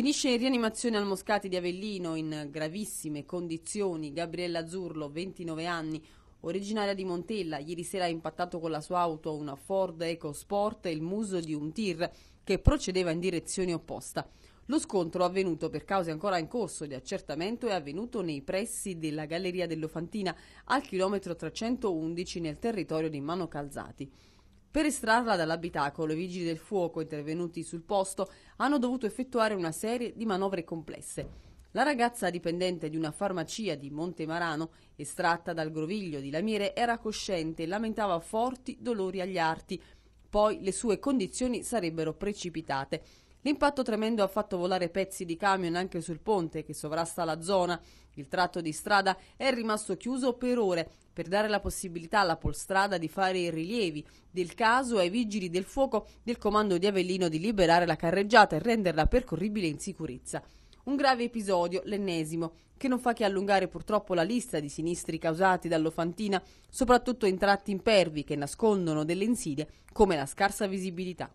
Finisce in rianimazione al Moscati di Avellino in gravissime condizioni Gabriella Zurlo, 29 anni, originaria di Montella. Ieri sera ha impattato con la sua auto una Ford EcoSport e il muso di un tir che procedeva in direzione opposta. Lo scontro avvenuto per cause ancora in corso di accertamento è avvenuto nei pressi della Galleria dell'Ofantina al chilometro 311 nel territorio di Mano Calzati. Per estrarla dall'abitacolo, i vigili del fuoco intervenuti sul posto hanno dovuto effettuare una serie di manovre complesse. La ragazza dipendente di una farmacia di Montemarano, estratta dal groviglio di lamiere, era cosciente e lamentava forti dolori agli arti. Poi le sue condizioni sarebbero precipitate. L'impatto tremendo ha fatto volare pezzi di camion anche sul ponte che sovrasta la zona. Il tratto di strada è rimasto chiuso per ore per dare la possibilità alla Polstrada di fare i rilievi del caso ai vigili del fuoco del comando di Avellino di liberare la carreggiata e renderla percorribile in sicurezza. Un grave episodio, l'ennesimo, che non fa che allungare purtroppo la lista di sinistri causati dall'Ofantina, soprattutto in tratti impervi che nascondono delle insidie come la scarsa visibilità.